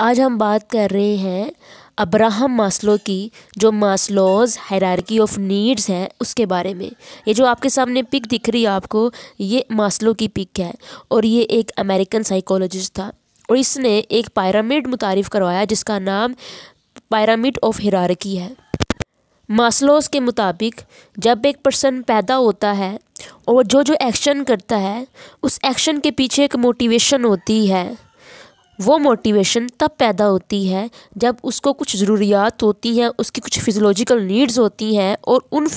आज हम बात कर रहे हैं अब्राहम मास्लो की जो मास्लोज हरारकी ऑफ नीड्स है उसके बारे में ये जो आपके सामने पिक दिख रही है आपको ये मास्लो की पिक है और ये एक अमेरिकन साइकोलॉजिस्ट था और इसने एक पायरामिड मुतारफ़ करवाया जिसका नाम पायरामिड ऑफ हिरारकी है मास्लोस के मुताबिक जब एक पर्सन पैदा होता है और जो जो एक्शन करता है उस एक्शन के पीछे एक मोटिवेशन होती है वो मोटिवेशन तब पैदा होती है जब उसको कुछ ज़रूरियात होती हैं उसकी कुछ फिज़ोलॉजिकल नीड्स होती हैं और उन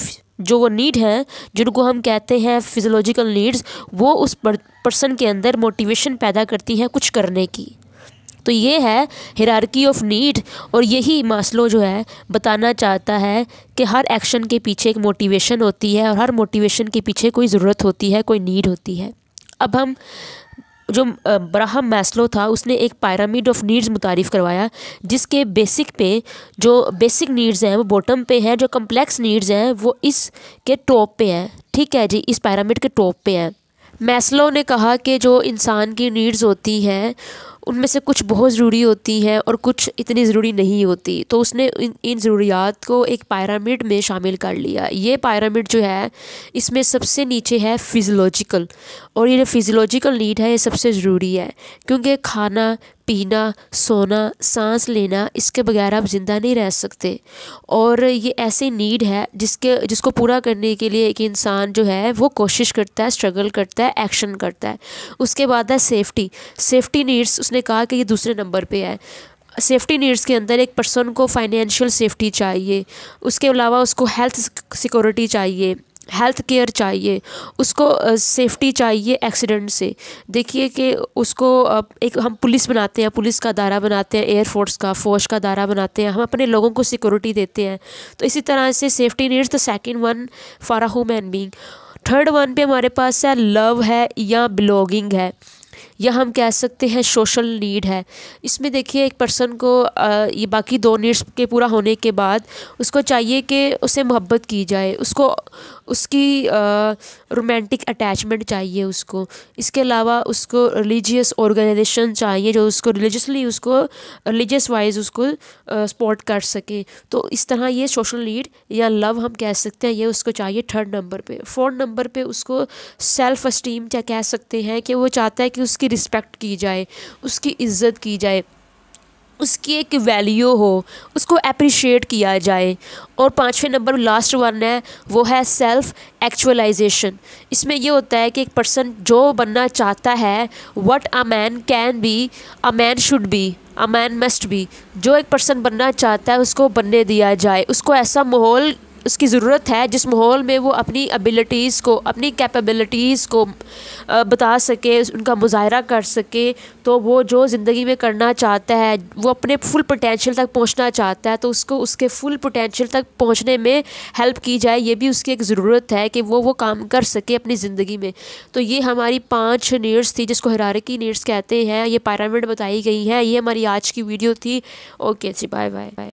जो वो नीड हैं जिनको हम कहते हैं फिज़ोलॉजिकल नीड्स वो उस पर्सन के अंदर मोटिवेशन पैदा करती हैं कुछ करने की तो ये है हिरारकी ऑफ नीड और यही मास्लो जो है बताना चाहता है कि हर एक्शन के पीछे एक मोटिवेशन होती है और हर मोटिवेशन के पीछे कोई ज़रूरत होती है कोई नीड होती है अब हम जो ब्राहम मैस्लो था उसने एक पैरामिड ऑफ नीड्स मुतारफ़ करवाया जिसके बेसिक पे जो बेसिक नीड्स हैं वो बॉटम पे हैं जो कम्प्लेक्स नीड्स हैं वो इस के टॉप पे हैं ठीक है जी इस पैरामिड के टॉप पे हैं मैस्लो ने कहा कि जो इंसान की नीड्स होती हैं उनमें से कुछ बहुत ज़रूरी होती हैं और कुछ इतनी ज़रूरी नहीं होती तो उसने इन इन ज़रूरियात को एक पैरामिड में शामिल कर लिया ये पैरामिड जो है इसमें सबसे नीचे है फिज़ोलॉजिकल और ये जो फिज़ोलॉजिकल नीड है ये सबसे ज़रूरी है क्योंकि खाना पीना सोना सांस लेना इसके बगैर आप ज़िंदा नहीं रह सकते और ये ऐसी नीड है जिसके जिसको पूरा करने के लिए एक इंसान जो है वो कोशिश करता है स्ट्रगल करता है एक्शन करता है उसके बाद है सेफ्टी सेफ्टी नीड्स उसने कहा कि ये दूसरे नंबर पे है सेफ्टी नीड्स के अंदर एक पर्सन को फाइनेंशियल सेफ्टी चाहिए उसके अलावा उसको हेल्थ सिक्योरिटी चाहिए हेल्थ केयर चाहिए उसको सेफ्टी चाहिए एक्सीडेंट से देखिए कि उसको एक हम पुलिस बनाते हैं पुलिस का दायरा बनाते हैं एयरफोर्स का फौज का दायरा बनाते हैं हम अपने लोगों को सिक्योरिटी देते हैं तो इसी तरह से safety needs the second one for a human being third one पे हमारे पास है लव है या बिलोंगिंग है या हम कह सकते हैं सोशल नीड है इसमें देखिए एक पर्सन को ये बाकी दो नीड्स के पूरा होने के बाद उसको चाहिए कि उसे मोहब्बत की जाए उसको उसकी रोमांटिक अटैचमेंट चाहिए उसको इसके अलावा उसको रिलीजियस ऑर्गेनाइजेशन चाहिए जो उसको रिलीजसली उसको रिलीजियस वाइज उसको सपोर्ट कर सके तो इस तरह ये सोशल नीड या लव हम कह सकते हैं ये उसको चाहिए थर्ड नंबर पे फोर्थ नंबर पे उसको सेल्फ़ इस्टीम क्या कह सकते हैं कि वो चाहता है कि उसकी रिस्पेक्ट की जाए उसकी इज़्ज़त की जाए उसकी एक वैल्यू हो उसको अप्रिशिएट किया जाए और पाँचवें नंबर लास्ट वन है वो है सेल्फ़ एक्चुअलाइजेशन इसमें यह होता है कि एक पर्सन जो बनना चाहता है what a man can be a man should be a man must be जो एक पर्सन बनना चाहता है उसको बनने दिया जाए उसको ऐसा माहौल उसकी ज़रूरत है जिस माहौल में वो अपनी एबिलिटीज़ को अपनी कैपेबिलिटीज़ को बता सके उनका मुजाहरा कर सके तो वो जो ज़िंदगी में करना चाहता है वो अपने फुल पोटेंशियल तक पहुंचना चाहता है तो उसको उसके फुल पोटेंशियल तक पहुंचने में हेल्प की जाए ये भी उसकी एक ज़रूरत है कि वो वो काम कर सके अपनी ज़िंदगी में तो ये हमारी पाँच नीड्स थी जिसको हरारकी नीड्स कहते हैं ये पैरामिड बताई गई है ये हमारी आज की वीडियो थी ओके जी बाय बाय बाय